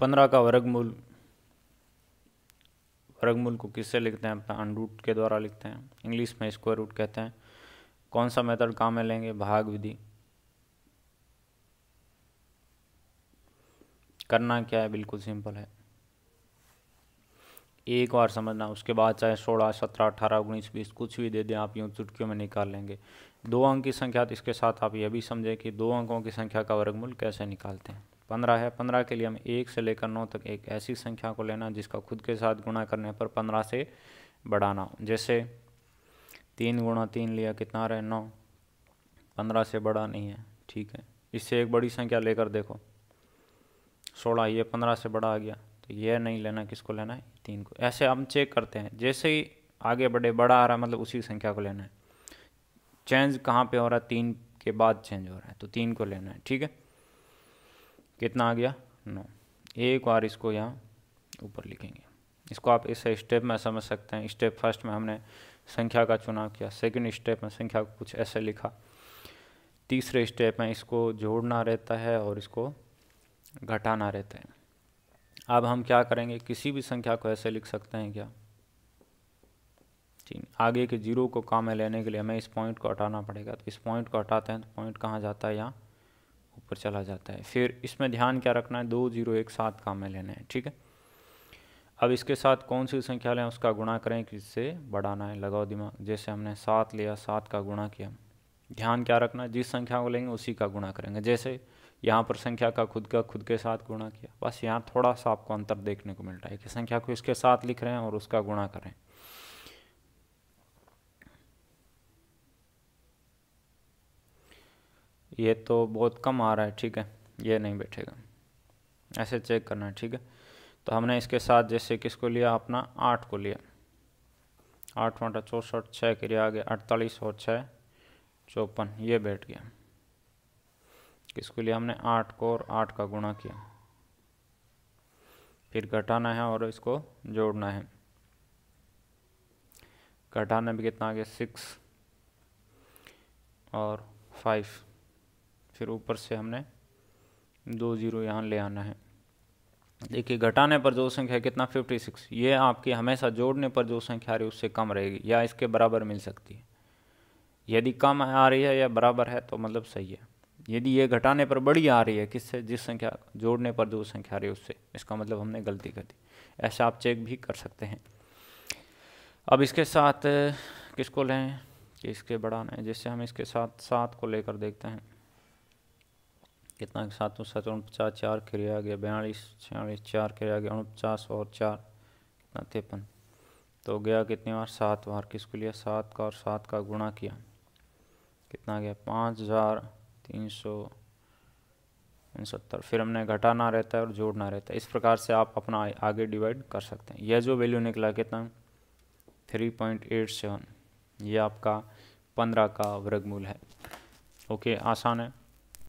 पंद्रह का वर्गमूल वर्गमूल को किससे लिखते हैं अपना अनरूट के द्वारा लिखते हैं इंग्लिश में स्क्वायर रूट कहते हैं कौन सा मेथड काम में लेंगे भाग विधि करना क्या है बिल्कुल सिंपल है एक बार समझना उसके बाद चाहे सोलह सत्रह अठारह उन्नीस बीस कुछ भी दे दें आप यूँ चुटकियों में निकाल लेंगे दो अंक की संख्या तो इसके साथ आप यह भी समझें कि दो अंकों की संख्या का वर्गमूल कैसे निकालते हैं पंद्रह है पंद्रह के लिए हम एक से लेकर नौ तक एक ऐसी संख्या को लेना जिसका खुद के साथ गुणा करने पर पंद्रह से बढ़ाना जैसे तीन गुणा तीन लिया कितना आ रहा है नौ पंद्रह से बड़ा नहीं है ठीक है इससे एक बड़ी संख्या लेकर देखो सोलह ये पंद्रह से बड़ा आ गया तो यह नहीं लेना किसको लेना है तीन को ऐसे हम चेक करते हैं जैसे ही आगे बढ़े बड़ा आ रहा है मतलब उसी संख्या को लेना है चेंज कहाँ पे हो रहा है तीन के बाद चेंज हो रहा है तो तीन को लेना है ठीक है कितना आ गया नौ एक बार इसको यहाँ ऊपर लिखेंगे इसको आप इस स्टेप में समझ सकते हैं स्टेप फर्स्ट में हमने संख्या का चुनाव किया सेकंड स्टेप में संख्या को कुछ ऐसे लिखा तीसरे स्टेप में इसको जोड़ना रहता है और इसको घटाना रहता है अब हम क्या करेंगे किसी भी संख्या को ऐसे लिख सकते हैं क्या ठीक आगे के जीरो को काम में लेने के लिए हमें इस पॉइंट को हटाना पड़ेगा तो इस पॉइंट को हटाते हैं तो पॉइंट कहाँ जाता है यहाँ ऊपर चला जाता है फिर इसमें ध्यान क्या रखना है दो जीरो एक सात काम में लेना है ठीक है अब इसके साथ कौन सी संख्या लें उसका गुणा करें किससे बढ़ाना है लगाओ दिमाग जैसे हमने सात लिया सात का गुणा किया ध्यान क्या रखना जिस संख्या को लेंगे उसी का गुणा करेंगे जैसे यहाँ पर संख्या का खुद का खुद के साथ गुणा किया बस यहाँ थोड़ा सा आपको अंतर देखने को मिल रहा है कि संख्या को इसके साथ लिख रहे हैं और उसका गुणा करें ये तो बहुत कम आ रहा है ठीक है ये नहीं बैठेगा ऐसे चेक करना है ठीक है तो हमने इसके साथ जैसे किसको लिया अपना आठ को लिया आठ वाटा चौंसठ छः के लिए आगे अड़तालीस और छः चौपन ये बैठ गया किसको लिया हमने आठ को और आठ का गुणा किया फिर घटाना है और इसको जोड़ना है घटाना भी कितना आ गया सिक्स और फाइव फिर ऊपर से हमने दो ज़ीरो यहाँ ले आना है देखिए घटाने पर जो संख्या कितना फिफ्टी सिक्स ये आपकी हमेशा जोड़ने पर जो संख्या आ रही है उससे कम रहेगी या इसके बराबर मिल सकती है यदि कम आ रही है या बराबर है तो मतलब सही है यदि ये घटाने पर बड़ी आ रही है किससे जिस संख्या जोड़ने पर जो संख्या आ रही है उससे इसका मतलब हमने गलती कर दी ऐसा आप चेक भी कर सकते हैं अब इसके साथ किसको लें कि इसके बढ़ाना है जिससे हम इसके साथ सात को लेकर देखते हैं कितना सातों सात तो उनपचास चार कर आ गया बयालीस छियालीस चार खेरे गया उनपचास और चार कितना तिरपन तो गया कितनी बार सात बार किसको लिया सात का और सात का गुणा किया कितना गया पाँच हज़ार तीन सौ उनसत्तर फिर हमने घटाना रहता है और जोड़ना रहता है इस प्रकार से आप अपना आगे डिवाइड कर सकते हैं यह जो वैल्यू निकला कितना थ्री पॉइंट एट सेवन ये आपका पंद्रह का वर्गमूल है ओके आसान है